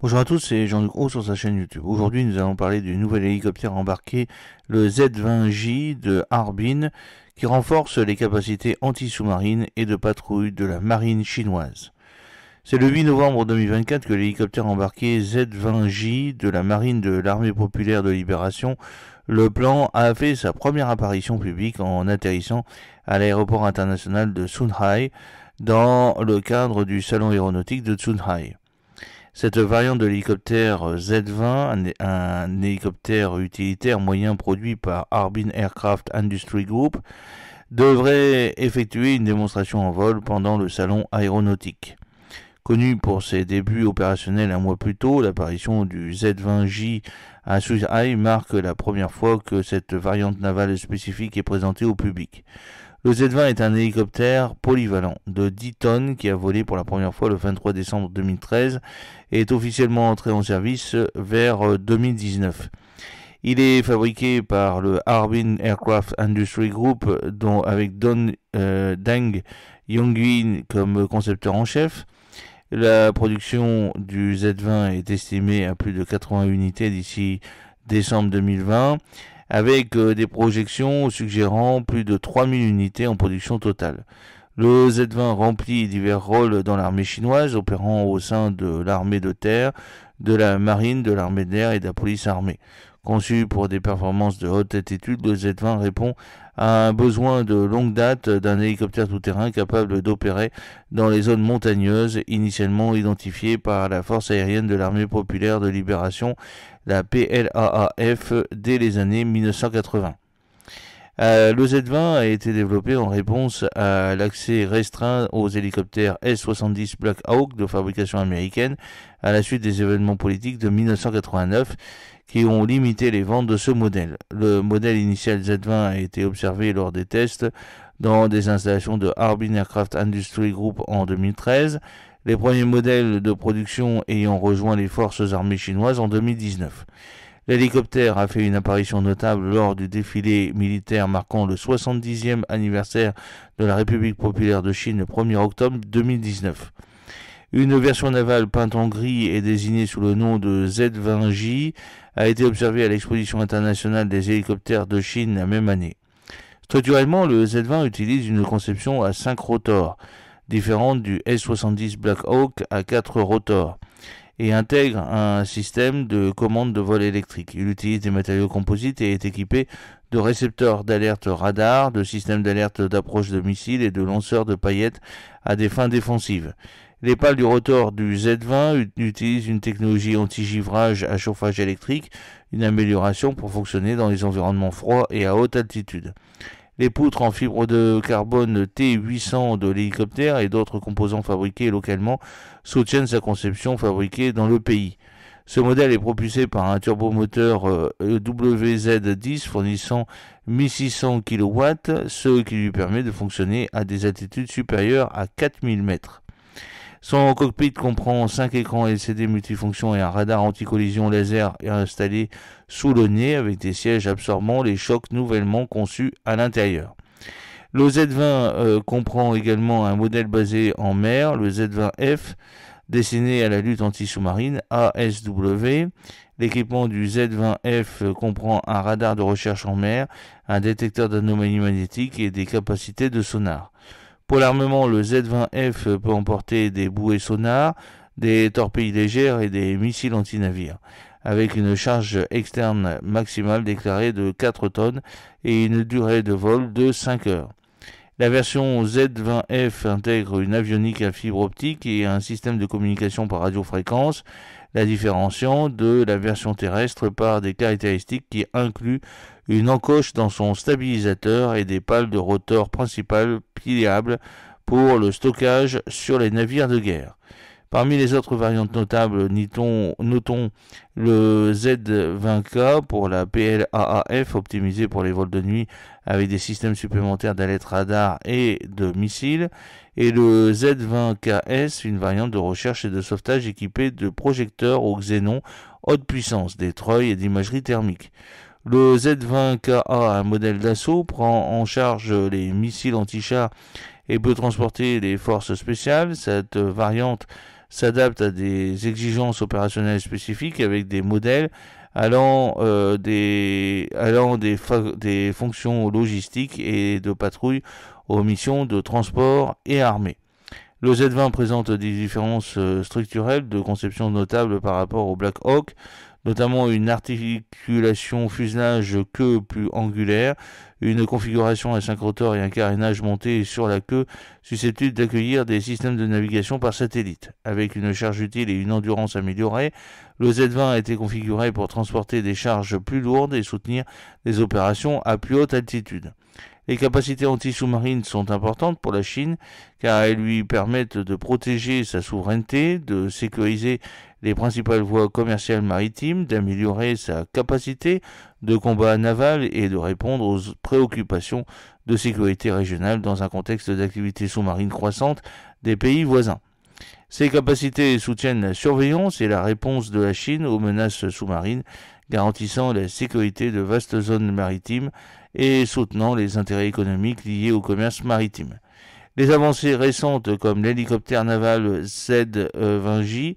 Bonjour à tous, c'est Jean-Luc Haut sur sa chaîne YouTube. Aujourd'hui, nous allons parler du nouvel hélicoptère embarqué, le Z-20J de Harbin, qui renforce les capacités anti-sous-marines et de patrouille de la marine chinoise. C'est le 8 novembre 2024 que l'hélicoptère embarqué Z-20J de la marine de l'armée populaire de libération, le plan, a fait sa première apparition publique en atterrissant à l'aéroport international de Sunhai dans le cadre du salon aéronautique de Sunhai. Cette variante de l'hélicoptère euh, Z-20, un, hélicoptère utilitaire moyen produit par Harbin Aircraft Industry Group, devrait effectuer une démonstration en vol pendant le salon aéronautique. Connu pour ses débuts opérationnels un mois plus tôt, l'apparition du Z-20J à Suzhai marque la première fois que cette variante navale spécifique est présentée au public. Le Z-20 est un hélicoptère polyvalent de 10 tonnes qui a volé pour la première fois le 23 décembre 2013 et est officiellement entré en service vers 2019. Il est fabriqué par le Harbin Aircraft Industry Group, dont avec Don euh, Deng Dang comme concepteur en chef. La production du Z-20 est estimée à plus de 80 unités d'ici décembre 2020 avec euh, des projections suggérant plus de 3000 unités en production totale. Le Z-20 remplit divers rôles dans l'armée chinoise, opérant au sein de l'armée de terre, de la marine, de l'armée de l'air et de la police armée. Conçu pour des performances de haute altitude, le Z-20 répond à un besoin de longue date d'un hélicoptère tout-terrain capable d'opérer dans les zones montagneuses initialement identifiées par la Force aérienne de l'armée populaire de libération, la PLAAF, dès les années 1980. Euh, le Z20 a été développé en réponse à l'accès restreint aux hélicoptères S-70 Black Hawk de fabrication américaine à la suite des événements politiques de 1989 qui ont limité les ventes de ce modèle. Le modèle initial Z20 a été observé lors des tests dans des installations de Harbin Aircraft Industry Group en 2013, les premiers modèles de production ayant rejoint les forces armées chinoises en 2019. L'hélicoptère a fait une apparition notable lors du défilé militaire marquant le 70e anniversaire de la République populaire de Chine le 1er octobre 2019. Une version navale peinte en gris et désignée sous le nom de Z-20J a été observée à l'exposition internationale des hélicoptères de Chine la même année. Structurellement, le Z-20 utilise une conception à 5 rotors, différente du S-70 Black Hawk à 4 rotors et intègre un système de commande de vol électrique. Il utilise des matériaux composites et est équipé de récepteurs d'alerte radar, de systèmes d'alerte d'approche de missiles et de lanceurs de paillettes à des fins défensives. Les pales du rotor du Z-20 utilisent une technologie anti-givrage à chauffage électrique, une amélioration pour fonctionner dans les environnements froids et à haute altitude. Les poutres en fibre de carbone T800 de l'hélicoptère et d'autres composants fabriqués localement soutiennent sa conception fabriquée dans le pays. Ce modèle est propulsé par un turbomoteur euh, e WZ10 fournissant 1600 kW, ce qui lui permet de fonctionner à des altitudes supérieures à 4000 mètres. Son cockpit comprend 5 écrans LCD multifonctions et un radar anti-collision laser installé sous le nez avec des sièges absorbant les chocs nouvellement conçus à l'intérieur. Le Z20 euh, comprend également un modèle basé en mer, le Z20F, destiné à la lutte anti-sous-marine ASW. L'équipement du Z20F euh, comprend un radar de recherche en mer, un détecteur d'anomalies magnétiques et des capacités de sonar. Pour l'armement, le Z-20F peut emporter des bouées sonars, des torpilles légères et des missiles anti-navires, avec une charge externe maximale déclarée de 4 tonnes et une durée de vol de 5 heures. La version Z-20F intègre une avionique à fibre optique et un système de communication par radiofréquence, la différenciant de la version terrestre par des caractéristiques qui incluent une encoche dans son stabilisateur et des pales de rotor principales pliables pour le stockage sur les navires de guerre. Parmi les autres variantes notables, notons, le Z20K pour la PLAAF optimisée pour les vols de nuit avec des systèmes supplémentaires d'alerte radar et de missiles, et le Z20KS, une variante de recherche et de sauvetage équipée de projecteurs au xénon haute puissance, treuils et d'imagerie thermique. Le Z20KA, un modèle d'assaut, prend en charge les missiles anti-chars et peut transporter les forces spéciales. Cette variante s'adapte à des exigences opérationnelles spécifiques avec des modèles allant, euh, des, allant des, des fonctions logistiques et de patrouille aux missions de transport et armée. Le Z-20 présente des différences euh, structurelles de conception notables par rapport au Black Hawk, notamment une articulation fuselage queue plus angulaire, une configuration à 5 et un carénage monté sur la queue susceptible d'accueillir des systèmes de navigation par satellite. Avec une charge utile et une endurance améliorée, le Z20 a été configuré pour transporter des charges plus lourdes et soutenir des opérations à plus haute altitude. Les capacités anti-sous-marines sont importantes pour la Chine car elles lui permettent de protéger sa souveraineté, de sécuriser les principales voies commerciales maritimes, d'améliorer sa capacité de combat naval et de répondre aux préoccupations de sécurité régionale dans un contexte d'activité sous-marine croissante des pays voisins. Ces capacités soutiennent la surveillance et la réponse de la Chine aux menaces sous-marines, garantissant la sécurité de vastes zones maritimes et soutenant les intérêts économiques liés au commerce maritime. Les avancées récentes comme l'hélicoptère naval Z-20J e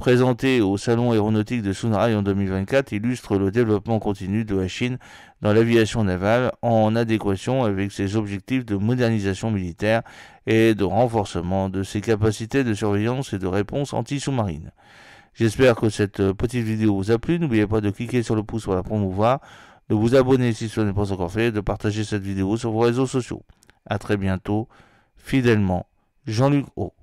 présenté au Salon aéronautique de Sunray en 2024 illustre le développement continu de la Chine dans l'aviation navale en adéquation avec ses objectifs de modernisation militaire et de renforcement de ses capacités de surveillance et de réponse anti-sous-marine. J'espère que cette petite vidéo vous a plu. N'oubliez pas de cliquer sur le pouce pour la promouvoir, de vous abonner si ce n'est pas encore fait, de partager cette vidéo sur vos réseaux sociaux. À très bientôt, fidèlement, Jean-Luc O.